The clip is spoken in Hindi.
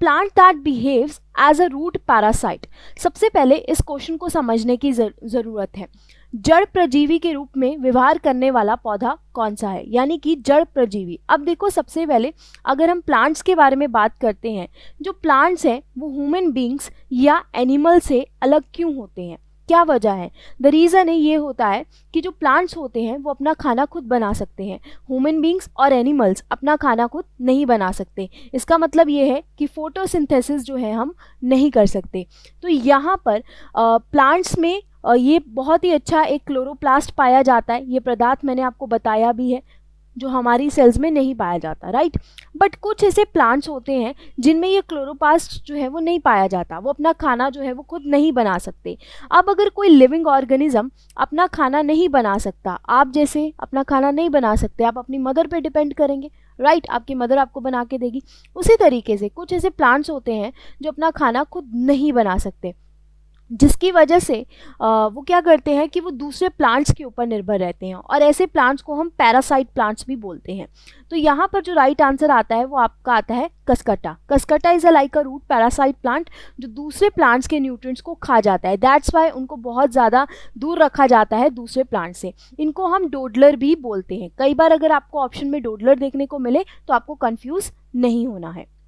plant that behaves as a root parasite सबसे पहले इस क्वेश्चन को समझने की ज़रूरत है जड़ प्रजीवी के रूप में व्यवहार करने वाला पौधा कौन सा है यानी कि जड़ प्रजीवी अब देखो सबसे पहले अगर हम प्लांट्स के बारे में बात करते हैं जो प्लांट्स हैं वो ह्यूमन बींग्स या एनिमल से अलग क्यों होते हैं क्या वजह है द रीज़न है ये होता है कि जो प्लांट्स होते हैं वो अपना खाना खुद बना सकते हैं ह्यूमन बींग्स और एनिमल्स अपना खाना खुद नहीं बना सकते इसका मतलब ये है कि फोटोसिंथेसिस जो है हम नहीं कर सकते तो यहाँ पर प्लांट्स में ये बहुत ही अच्छा एक क्लोरोप्लास्ट पाया जाता है ये पदार्थ मैंने आपको बताया भी है जो हमारी सेल्स में नहीं पाया जाता राइट बट कुछ ऐसे प्लांट्स होते हैं जिनमें ये क्लोरोपास्ट जो है वो नहीं पाया जाता वो अपना खाना जो है वो खुद नहीं बना सकते अब अगर कोई लिविंग ऑर्गेनिज्म अपना खाना नहीं बना सकता आप जैसे अपना खाना नहीं बना सकते आप अपनी मदर पे डिपेंड करेंगे राइट right, आपकी मदर आपको बना के देगी उसी तरीके से कुछ ऐसे प्लांट्स होते हैं जो अपना खाना खुद नहीं बना सकते जिसकी वजह से आ, वो क्या करते हैं कि वो दूसरे प्लांट्स के ऊपर निर्भर रहते हैं और ऐसे प्लांट्स को हम पैरासाइट प्लांट्स भी बोलते हैं तो यहाँ पर जो राइट आंसर आता है वो आपका आता है Cuscuta Cuscuta is a like a root parasite plant जो दूसरे प्लांट्स के न्यूट्रिएंट्स को खा जाता है दैट्स वाई उनको बहुत ज़्यादा दूर रखा जाता है दूसरे प्लांट से इनको हम डोडलर भी बोलते हैं कई बार अगर आपको ऑप्शन में डोडलर देखने को मिले तो आपको कन्फ्यूज़ नहीं होना है